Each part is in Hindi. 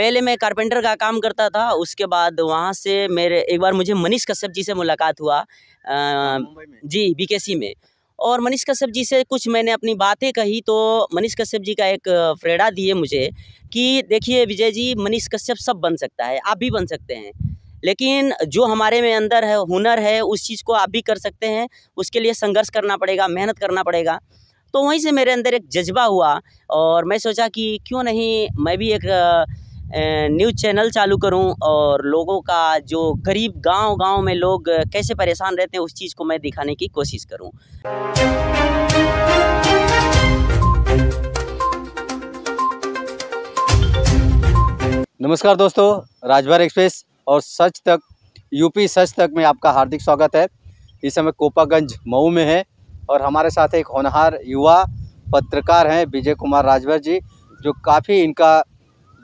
पहले मैं कारपेंटर का काम करता था उसके बाद वहाँ से मेरे एक बार मुझे मनीष कश्यप जी से मुलाकात हुआ आ, जी बीकेसी में और मनीष कश्यप जी से कुछ मैंने अपनी बातें कही तो मनीष कश्यप जी का एक फ्रेडा दिए मुझे कि देखिए विजय जी मनीष कश्यप सब बन सकता है आप भी बन सकते हैं लेकिन जो हमारे में अंदर है हुनर है उस चीज़ को आप भी कर सकते हैं उसके लिए संघर्ष करना पड़ेगा मेहनत करना पड़ेगा तो वहीं से मेरे अंदर एक जज्बा हुआ और मैं सोचा कि क्यों नहीं मैं भी एक न्यूज़ चैनल चालू करूं और लोगों का जो गरीब गांव गांव में लोग कैसे परेशान रहते हैं उस चीज़ को मैं दिखाने की कोशिश करूं नमस्कार दोस्तों राजभर एक्सप्रेस और सच तक यूपी सच तक में आपका हार्दिक स्वागत है इस समय कोपागंज मऊ में है और हमारे साथ एक होनहार युवा पत्रकार हैं विजय कुमार राजभर जी जो काफ़ी इनका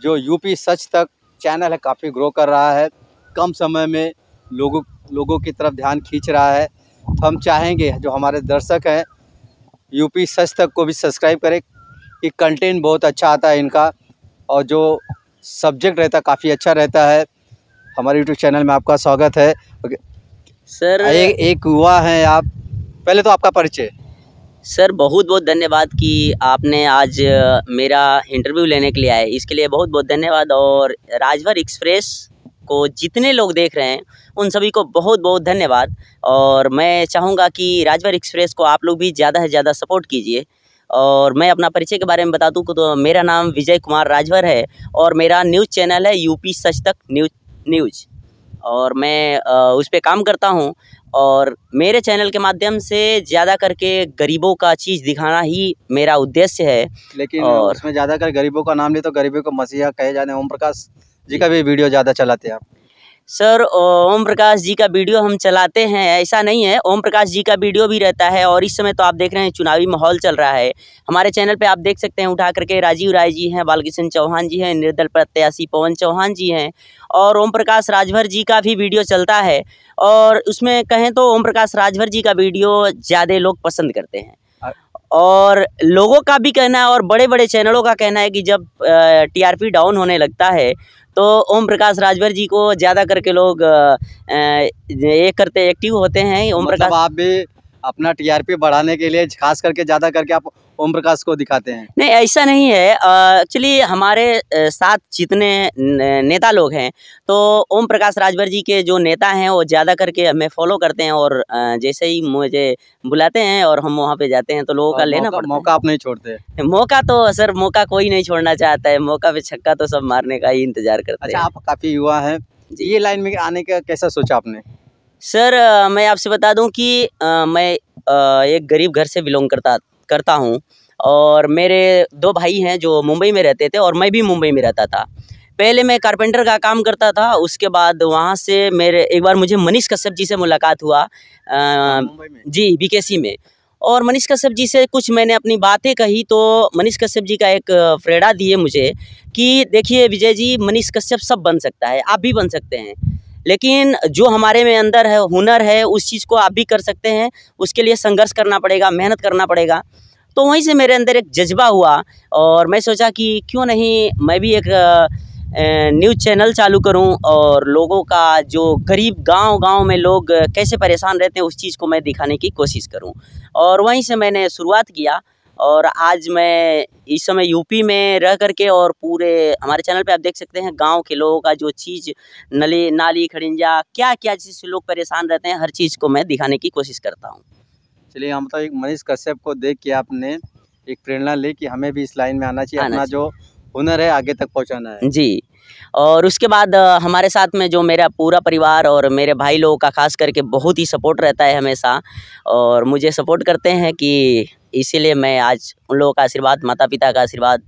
जो यूपी सच तक चैनल है काफ़ी ग्रो कर रहा है कम समय में लोगों लोगों की तरफ ध्यान खींच रहा है तो हम चाहेंगे जो हमारे दर्शक हैं यूपी सच तक को भी सब्सक्राइब करें कि कंटेंट बहुत अच्छा आता है इनका और जो सब्जेक्ट रहता है काफ़ी अच्छा रहता है हमारे यूट्यूब चैनल में आपका स्वागत है सर एक युवा हैं आप पहले तो आपका परिचय सर बहुत बहुत धन्यवाद कि आपने आज मेरा इंटरव्यू लेने के लिए आए इसके लिए बहुत बहुत धन्यवाद और राजभर एक्सप्रेस को जितने लोग देख रहे हैं उन सभी को बहुत बहुत धन्यवाद और मैं चाहूँगा कि राजभर एक्सप्रेस को आप लोग भी ज़्यादा से ज़्यादा सपोर्ट कीजिए और मैं अपना परिचय के बारे में बता दूँ तो मेरा नाम विजय कुमार राजभर है और मेरा न्यूज़ चैनल है UP Sach Tak news news और मैं उस पर काम करता हूँ और मेरे चैनल के माध्यम से ज़्यादा करके गरीबों का चीज़ दिखाना ही मेरा उद्देश्य है लेकिन और उसमें कर गरीबों का नाम ले तो गरीबों को मसीहा कहे जाने ओम प्रकाश जी का भी वीडियो ज़्यादा चलाते हैं आप सर ओम प्रकाश जी का वीडियो हम चलाते हैं ऐसा नहीं है ओम प्रकाश जी का वीडियो भी रहता है और इस समय तो आप देख रहे हैं चुनावी माहौल चल रहा है हमारे चैनल पे आप देख सकते हैं उठा करके राजीव राय जी हैं बालकिशन चौहान जी हैं निर्दल प्रत्याशी पवन चौहान जी हैं और ओम प्रकाश राजभर जी का भी वीडियो चलता है और उसमें कहें तो ओम प्रकाश राजभर जी का वीडियो ज़्यादा लोग पसंद करते हैं और लोगों का भी कहना है और बड़े बड़े चैनलों का कहना है कि जब टीआरपी डाउन होने लगता है तो ओम प्रकाश राजभर जी को ज़्यादा करके लोग ये करते एक्टिव होते हैं ओम मतलब प्रकाश आप भी अपना टीआरपी बढ़ाने के लिए खास करके ज़्यादा करके आप ओम प्रकाश को दिखाते हैं नहीं ऐसा नहीं है एक्चुअली हमारे साथ जितने नेता लोग हैं तो ओम प्रकाश राजभर जी के जो नेता हैं वो ज़्यादा करके हमें फॉलो करते हैं और जैसे ही मुझे बुलाते हैं और हम वहाँ पे जाते हैं तो लोगों का लेना मौका, मौका आप नहीं छोड़ते मौका तो सर मौका कोई नहीं छोड़ना चाहता है मौका पे छक्का तो सब मारने का ही इंतजार करते अच्छा, हैं आप काफ़ी युवा हैं ये लाइन में आने का कैसा सोचा आपने सर मैं आपसे बता दूं कि आ, मैं आ, एक गरीब घर से बिलोंग करता करता हूं और मेरे दो भाई हैं जो मुंबई में रहते थे और मैं भी मुंबई में रहता था पहले मैं कारपेंटर का काम करता था उसके बाद वहाँ से मेरे एक बार मुझे मनीष कश्यप जी से मुलाकात हुआ आ, जी बीकेसी में और मनीष कश्यप जी से कुछ मैंने अपनी बातें कही तो मनीष कश्यप जी का एक प्रेरणा दिए मुझे कि देखिए विजय जी मनीष कश्यप सब बन सकता है आप भी बन सकते हैं लेकिन जो हमारे में अंदर है हुनर है उस चीज़ को आप भी कर सकते हैं उसके लिए संघर्ष करना पड़ेगा मेहनत करना पड़ेगा तो वहीं से मेरे अंदर एक जज्बा हुआ और मैं सोचा कि क्यों नहीं मैं भी एक न्यूज़ चैनल चालू करूं और लोगों का जो गरीब गांव गांव में लोग कैसे परेशान रहते हैं उस चीज़ को मैं दिखाने की कोशिश करूं और वहीं से मैंने शुरुआत किया और आज मैं इस समय यूपी में रह करके और पूरे हमारे चैनल पे आप देख सकते हैं गांव के लोगों का जो चीज़ नली नाली खड़िंजा क्या क्या जिससे लोग परेशान रहते हैं हर चीज़ को मैं दिखाने की कोशिश करता हूँ चलिए हम तो एक मनीष कश्यप को देख के आपने एक प्रेरणा ली कि हमें भी इस लाइन में आना चाहिए अपना जो हुनर है आगे तक पहुँचाना है जी और उसके बाद हमारे साथ में जो मेरा पूरा परिवार और मेरे भाई लोगों का खास करके बहुत ही सपोर्ट रहता है हमेशा और मुझे सपोर्ट करते हैं कि इसीलिए मैं आज उन लोगों का आशीर्वाद माता पिता का आशीर्वाद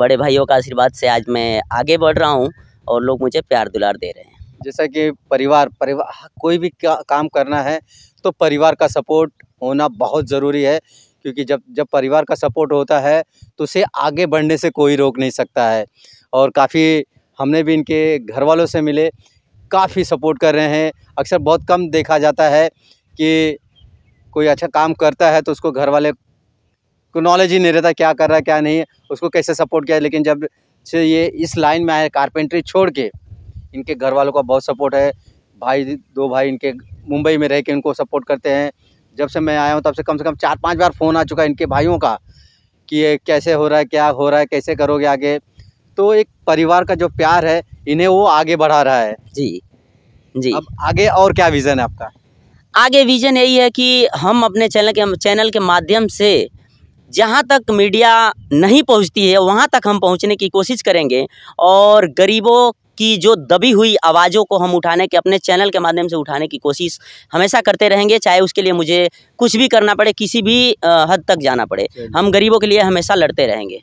बड़े भाइयों का आशीर्वाद से आज मैं आगे बढ़ रहा हूँ और लोग मुझे प्यार दुलार दे रहे हैं जैसा कि परिवार परिवार कोई भी का, काम करना है तो परिवार का सपोर्ट होना बहुत ज़रूरी है क्योंकि जब जब परिवार का सपोर्ट होता है तो उसे आगे बढ़ने से कोई रोक नहीं सकता है और काफ़ी हमने भी इनके घर वालों से मिले काफ़ी सपोर्ट कर रहे हैं अक्सर बहुत कम देखा जाता है कि कोई अच्छा काम करता है तो उसको घर वाले को नॉलेज ही नहीं रहता क्या कर रहा है क्या नहीं उसको कैसे सपोर्ट किया लेकिन जब से ये इस लाइन में आए कारपेंट्री छोड़ के इनके घर वालों का बहुत सपोर्ट है भाई दो भाई इनके मुंबई में रह के इनको सपोर्ट करते हैं जब से मैं आया हूँ तब से कम से कम चार पाँच बार फ़ोन आ चुका है इनके भाइयों का कि ये कैसे हो रहा है क्या हो रहा है कैसे करोगे आगे तो एक परिवार का जो प्यार है इन्हें वो आगे बढ़ा रहा है जी जी अब आगे और क्या विज़न है आपका आगे विज़न यही है कि हम अपने चैनल के चैनल के माध्यम से जहाँ तक मीडिया नहीं पहुँचती है वहाँ तक हम पहुँचने की कोशिश करेंगे और गरीबों की जो दबी हुई आवाज़ों को हम उठाने के अपने चैनल के माध्यम से उठाने की कोशिश हमेशा करते रहेंगे चाहे उसके लिए मुझे कुछ भी करना पड़े किसी भी हद तक जाना पड़े हम गरीबों के लिए हमेशा लड़ते रहेंगे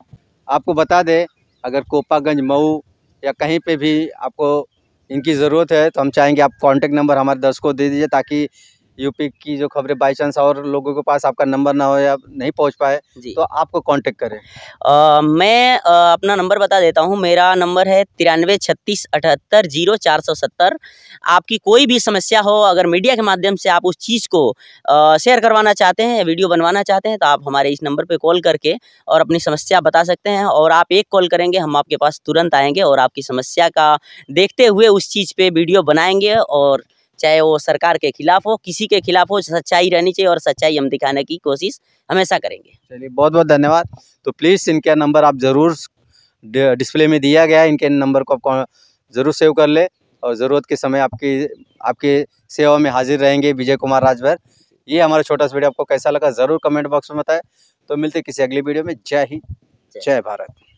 आपको बता दें अगर कोपागंज मऊ या कहीं पे भी आपको इनकी ज़रूरत है तो हम चाहेंगे आप कांटेक्ट नंबर हमारे दर्शकों दे दीजिए ताकि यूपी की जो खबरें बाई चांस और लोगों के पास आपका नंबर ना हो या नहीं पहुंच पाए तो आपको कांटेक्ट करें आ, मैं आ, अपना नंबर बता देता हूं मेरा नंबर है तिरानवे छत्तीस अठहत्तर जीरो चार सौ सत्तर आपकी कोई भी समस्या हो अगर मीडिया के माध्यम से आप उस चीज़ को शेयर करवाना चाहते हैं वीडियो बनवाना चाहते हैं तो आप हमारे इस नंबर पर कॉल करके और अपनी समस्या बता सकते हैं और आप एक कॉल करेंगे हम आपके पास तुरंत आएंगे और आपकी समस्या का देखते हुए उस चीज़ पर वीडियो बनाएंगे और चाहे वो सरकार के खिलाफ हो किसी के खिलाफ हो सच्चाई रहनी चाहिए और सच्चाई हम दिखाने की कोशिश हमेशा करेंगे चलिए बहुत बहुत धन्यवाद तो प्लीज़ इनका नंबर आप ज़रूर डिस्प्ले में दिया गया इनके नंबर को आप ज़रूर सेव कर ले और ज़रूरत के समय आपकी आपके सेवा में हाजिर रहेंगे विजय कुमार राजभर ये हमारा छोटा सा वीडियो आपको कैसा लगा ज़रूर कमेंट बॉक्स में बताएं तो मिलते किसी अगली वीडियो में जय हिंद जय भारत